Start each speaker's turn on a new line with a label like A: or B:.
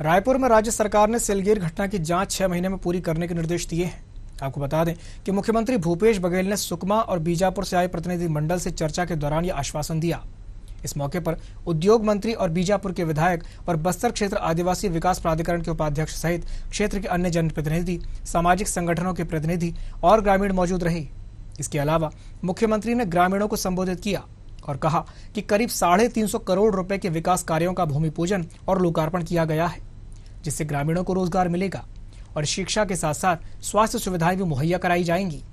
A: रायपुर में राज्य सरकार ने सिलगीर घटना की जांच छह महीने में पूरी करने के निर्देश दिए हैं आपको बता दें कि मुख्यमंत्री भूपेश बघेल ने सुकमा और बीजापुर से आए प्रतिनिधि मंडल से चर्चा के दौरान यह आश्वासन दिया इस मौके पर उद्योग मंत्री और बीजापुर के विधायक और बस्तर क्षेत्र आदिवासी विकास प्राधिकरण के उपाध्यक्ष सहित क्षेत्र के अन्य जनप्रतिनिधि सामाजिक संगठनों के प्रतिनिधि और ग्रामीण मौजूद रहे इसके अलावा मुख्यमंत्री ने ग्रामीणों को संबोधित किया और कहा कि करीब साढ़े तीन सौ करोड़ रुपए के विकास कार्यों का भूमि पूजन और लोकार्पण किया गया है जिससे ग्रामीणों को रोजगार मिलेगा और शिक्षा के साथ साथ स्वास्थ्य सुविधाएं भी मुहैया कराई जाएंगी